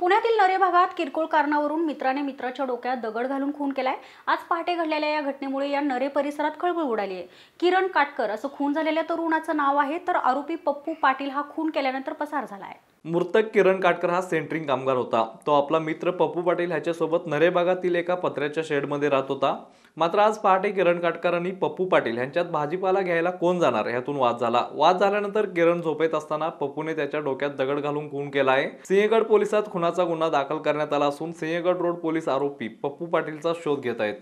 पुण्यातील नरे भागात किरकोळ कारणावरून मित्राने मित्राच्या डोक्यात दगड घालून खून केलाय आज पहाटे घडलेल्या या घटनेमुळे या नरे परिसरात खळबळ उडाली आहे किरण काटकर असं खून झालेल्या तरुणाचं नाव आहे तर आरोपी पप्पू पाटील हा खून केल्यानंतर पसार झाला मृतक किरण काटकर हा सेंटरिंग कामगार होता तो आपला मित्र पप्पू पाटील ह्याच्यासोबत नरे भागातील एका पत्र्याच्या शेडमध्ये राहत होता मात्र आज पहाटे किरण काटकर आणि पप्पू पाटील ह्यांच्यात भाजीपाला घ्यायला कोण जाणार ह्यातून वाद झाला वाद झाल्यानंतर किरण झोपेत असताना पप्पूने त्याच्या डोक्यात दगड घालून खून केला आहे सिंहगड पोलिसात खुना खुनाचा गुन्हा दाखल करण्यात आला असून सिंहगड रोड पोलीस आरोपी पप्पू पाटीलचा शोध घेत आहेत